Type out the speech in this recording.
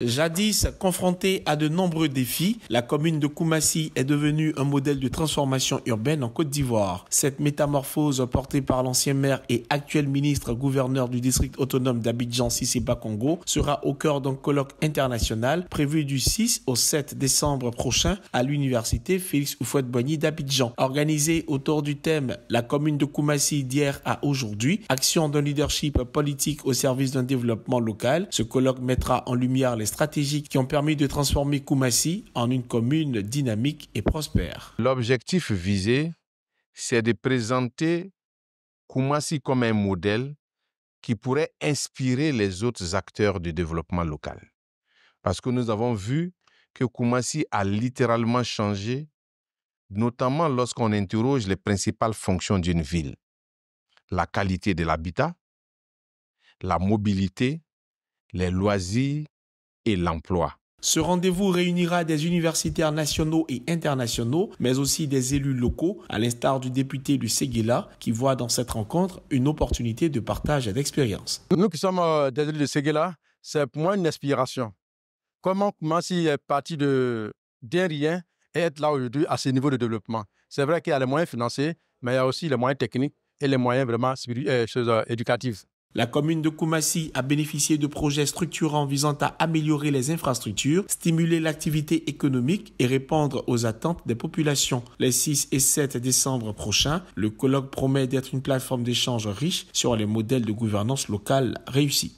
Jadis confrontée à de nombreux défis, la commune de Koumassi est devenue un modèle de transformation urbaine en Côte d'Ivoire. Cette métamorphose portée par l'ancien maire et actuel ministre gouverneur du district autonome d'Abidjan sissiba Congo sera au cœur d'un colloque international prévu du 6 au 7 décembre prochain à l'université Félix Houphouët-Boigny d'Abidjan, organisé autour du thème La commune de Koumassi d'hier à aujourd'hui, action d'un leadership politique au service d'un développement local. Ce colloque mettra en lumière les stratégiques qui ont permis de transformer Koumassi en une commune dynamique et prospère. L'objectif visé, c'est de présenter Koumassi comme un modèle qui pourrait inspirer les autres acteurs du développement local. Parce que nous avons vu que Koumassi a littéralement changé, notamment lorsqu'on interroge les principales fonctions d'une ville. La qualité de l'habitat, la mobilité, les loisirs, l'emploi. Ce rendez-vous réunira des universitaires nationaux et internationaux, mais aussi des élus locaux, à l'instar du député du Séguéla, qui voit dans cette rencontre une opportunité de partage d'expérience. Nous qui sommes euh, des élus de Séguéla, c'est pour moi une inspiration. Comment commencer à partir de, rien et être là aujourd'hui à ce niveau de développement C'est vrai qu'il y a les moyens financiers, mais il y a aussi les moyens techniques et les moyens vraiment euh, euh, éducatifs. La commune de Koumassi a bénéficié de projets structurants visant à améliorer les infrastructures, stimuler l'activité économique et répondre aux attentes des populations. Les 6 et 7 décembre prochains, le colloque promet d'être une plateforme d'échange riche sur les modèles de gouvernance locale réussis.